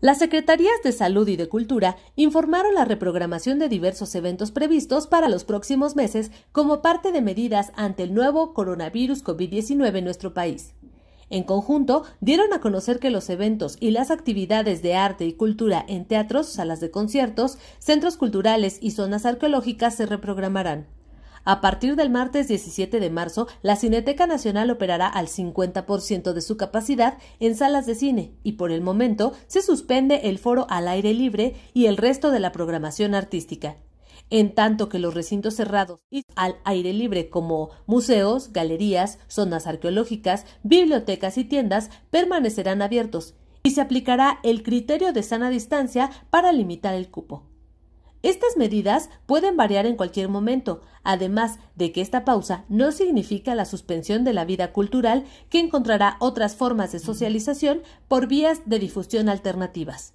Las Secretarías de Salud y de Cultura informaron la reprogramación de diversos eventos previstos para los próximos meses como parte de medidas ante el nuevo coronavirus COVID-19 en nuestro país. En conjunto, dieron a conocer que los eventos y las actividades de arte y cultura en teatros, salas de conciertos, centros culturales y zonas arqueológicas se reprogramarán. A partir del martes 17 de marzo, la Cineteca Nacional operará al 50% de su capacidad en salas de cine y por el momento se suspende el foro al aire libre y el resto de la programación artística. En tanto que los recintos cerrados y al aire libre como museos, galerías, zonas arqueológicas, bibliotecas y tiendas permanecerán abiertos y se aplicará el criterio de sana distancia para limitar el cupo. Estas medidas pueden variar en cualquier momento, además de que esta pausa no significa la suspensión de la vida cultural, que encontrará otras formas de socialización por vías de difusión alternativas.